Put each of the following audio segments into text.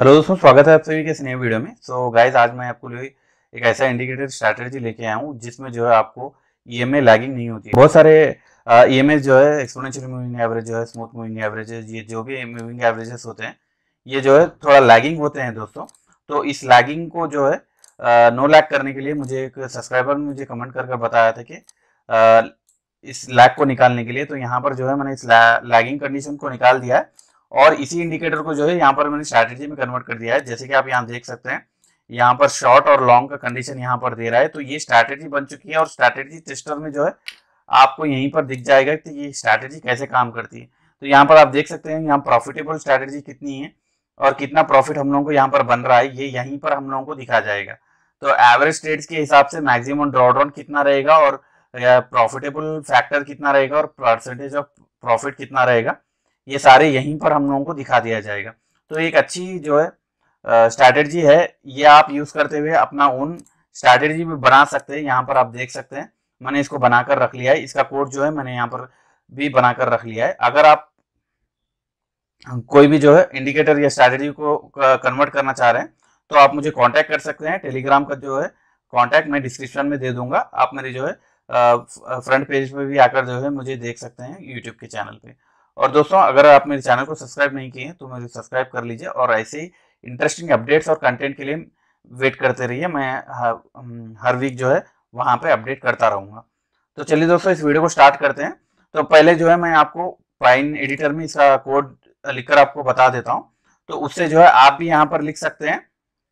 hello दोस्तों स्वागत है आप सभी के इस नए वीडियो में सो so, गाइस आज मैं आपको एक ऐसा इंडिकेटर स्ट्रेटेजी लेके आया हूँ जिसमें जो है आपको ई एम लैगिंग नहीं होती बहुत सारे ई एम जो है एक्सपोनेंशियल मूविंग एवरेज जो है स्मूथ मूविंग एवरेजेस ये जो भी मूविंग एवरेजेस होते हैं ये जो है थोड़ा लैगिंग होते हैं दोस्तों तो इस लैगिंग को जो है नो लैग करने के लिए मुझे एक सब्सक्राइबर ने मुझे कमेंट करके बताया था कि इस लैग को निकालने के लिए तो यहाँ पर जो है मैंने इस लैगिंग कंडीशन को निकाल दिया है और इसी इंडिकेटर को जो है यहाँ पर मैंने स्ट्रैटेजी में कन्वर्ट कर दिया है जैसे कि आप यहाँ देख सकते हैं यहाँ पर शॉर्ट और लॉन्ग का कंडीशन यहाँ पर दे रहा है तो ये स्ट्रैटेजी बन चुकी है और स्ट्रैटेजी टेस्टर में जो है आपको यहीं पर दिख जाएगा कि ये स्ट्रैटेजी कैसे काम करती है तो यहाँ पर आप देख सकते हैं यहाँ प्रॉफिटेबल स्ट्रैटेजी कितनी है और कितना प्रॉफिट हम लोगों को यहाँ पर बन रहा है ये यहीं पर हम लोगों को दिखा जाएगा तो एवरेज ट्रेड्स के हिसाब से मैक्सिमम ड्रॉड्रॉन कितना रहेगा और प्रॉफिटेबल फैक्टर कितना रहेगा और परसेंटेज ऑफ प्रॉफिट कितना रहेगा ये सारे यहीं पर हम लोगों को दिखा दिया जाएगा तो एक अच्छी जो है स्ट्रैटेजी है ये आप यूज करते हुए अपना ओन स्ट्रैटेजी भी बना सकते हैं यहाँ पर आप देख सकते हैं मैंने इसको बनाकर रख लिया है इसका कोड जो है मैंने यहाँ पर भी बनाकर रख लिया है अगर आप कोई भी जो है इंडिकेटर या स्ट्रैटेजी को कन्वर्ट करना चाह रहे हैं तो आप मुझे कांटेक्ट कर सकते हैं टेलीग्राम का जो है कांटेक्ट मैं डिस्क्रिप्शन में दे दूंगा आप मेरे जो है फ्रंट पेज पे भी आकर जो है मुझे देख सकते हैं यूट्यूब के चैनल पे और दोस्तों अगर आप मेरे चैनल को सब्सक्राइब नहीं किए हैं तो मुझे सब्सक्राइब कर लीजिए और ऐसे ही इंटरेस्टिंग अपडेट्स और कंटेंट के लिए वेट करते रहिए मैं हर वीक जो है वहाँ पर अपडेट करता रहूँगा तो चलिए दोस्तों इस वीडियो को स्टार्ट करते हैं तो पहले जो है मैं आपको पाइन एडिटर में इसका कोड लिखकर आपको बता देता हूँ तो उससे जो है आप भी यहाँ पर लिख सकते हैं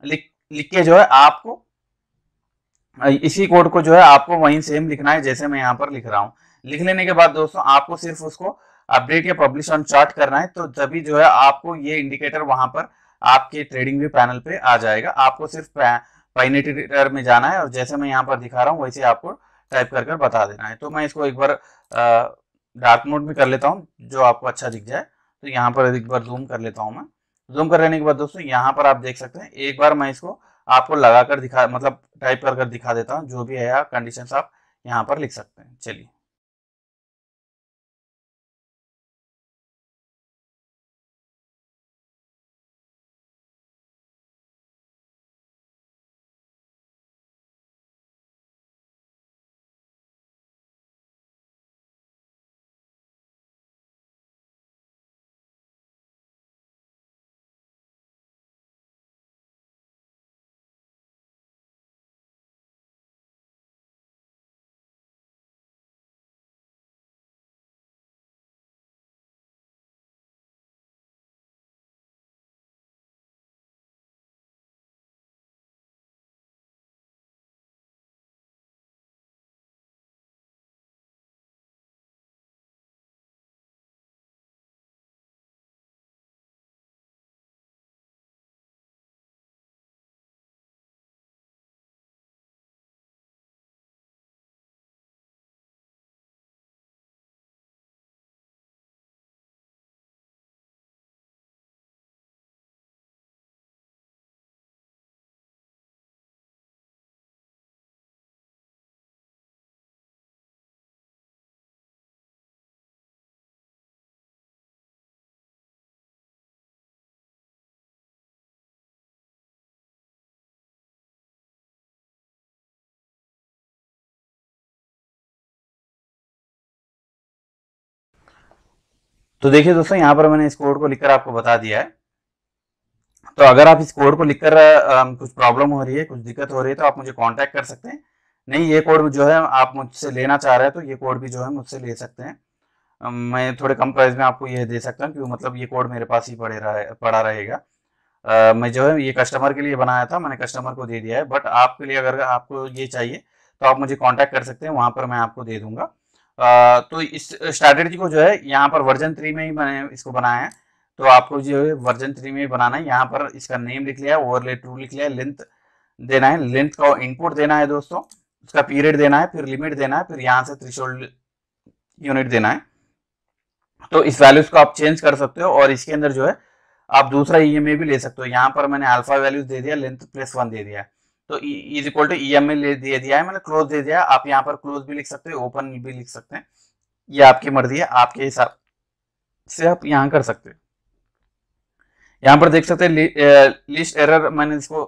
लिख लिख के जो है आपको इसी कोड को जो है आपको वहीं सेम लिखना है जैसे मैं यहाँ पर लिख रहा हूँ लिख लेने के बाद दोस्तों आपको सिर्फ उसको अपडेट या पब्लिश ऑन चार्ट करना है तो तभी जो है आपको ये इंडिकेटर वहां पर आपके ट्रेडिंग व्यू पैनल पे आ जाएगा आपको सिर्फ पाइनेटर में जाना है और जैसे मैं यहाँ पर दिखा रहा हूँ वैसे आपको टाइप कर कर बता देना है तो मैं इसको एक बार डार्क मोड में कर लेता हूँ जो आपको अच्छा दिख जाए तो यहाँ पर एक बार जूम कर लेता हूँ मैं जूम कर लेने के बाद दोस्तों यहाँ पर आप देख सकते हैं एक बार मैं इसको आपको लगा कर दिखा मतलब टाइप कर कर दिखा देता हूँ जो भी है कंडीशन आप यहाँ पर लिख सकते हैं चलिए तो देखिए दोस्तों यहाँ पर मैंने इस कोड को लिखकर आपको बता दिया है तो अगर आप इस कोड को लिखकर कुछ प्रॉब्लम हो रही है कुछ दिक्कत हो रही है तो आप मुझे कॉन्टेक्ट कर सकते हैं नहीं ये कोड जो है आप मुझसे लेना चाह रहे हैं तो ये कोड भी जो है मुझसे ले सकते हैं मैं थोड़े कम प्राइस में आपको ये दे सकता हूँ क्योंकि मतलब ये कोड मेरे पास ही पड़े रहे पड़ा रहेगा मैं जो है ये कस्टमर के लिए बनाया था मैंने कस्टमर को दे दिया है बट आपके लिए अगर आपको ये चाहिए तो आप मुझे कांटेक्ट कर सकते हैं वहाँ पर मैं आपको दे दूंगा तो इस स्ट्रैटेजी को जो है यहाँ पर वर्जन थ्री में ही मैंने इसको बनाया है तो आपको जो है वर्जन थ्री में बनाना है यहाँ पर इसका नेम लिख लिया है ओवरले टू लिख लिया है लेंथ देना है लेंथ का इनपुट देना है दोस्तों उसका पीरियड देना है फिर लिमिट देना है फिर यहाँ से थ्री यूनिट देना है तो इस वैल्यूज को आप चेंज कर सकते हो और इसके अंदर जो है आप दूसरा ई भी ले सकते हो यहाँ पर मैंने अल्फा वैल्यूज दे दिया लेंथ प्लस वन दे दिया तो is equal to E M A ले दिया दिया है मैंने क्लोज दे दिया आप यहाँ पर क्लोज भी लिख सकते हैं ओपन भी लिख सकते हैं ये आपकी मर्जी है आपके हिसाब से आप यहाँ कर सकते हैं यहाँ पर देख सकते हैं लिस्ट एरर मैंने इसको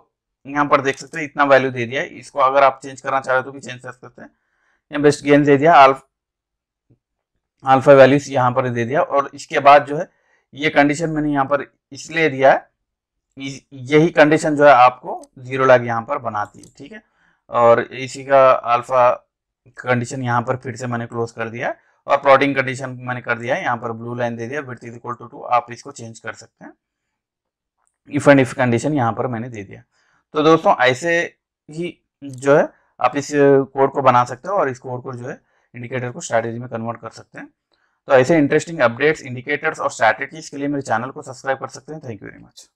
यहाँ पर देख सकते हैं इतना वैल्यू दे दिया है इसको अगर आप चेंज करना चाहते हो तो भी चेंज कर सकते हैं यहाँ बेस्ट गेन दे दिया आल्फा अल्फा वैल्यूज यहाँ पर दे दिया और इसके बाद जो है ये कंडीशन मैंने यहाँ पर इसलिए दिया है यही कंडीशन जो है आपको जीरो लैग यहाँ पर बनाती है ठीक है और इसी का अल्फा कंडीशन यहाँ पर फिर से मैंने क्लोज कर दिया और प्लॉटिंग कंडीशन मैंने कर दिया है यहाँ पर ब्लू लाइन दे दिया with is equal to two आप इसको चेंज कर सकते हैं इफ एंड इफ कंडीशन यहाँ पर मैंने दे दिया तो दोस्तों ऐसे ही जो है आप इस कोड को बना सकते हो और इस कोड को जो है इंडिकेटर को स्ट्रैटेजी में कन्वर्ट कर सकते हैं तो ऐसे इंटरेस्टिंग अपडेट्स इंडिकेटर्स और स्ट्रैटेजीज के लिए मेरे चैनल को सब्सक्राइब कर सकते हैं थैंक यू वेरी मच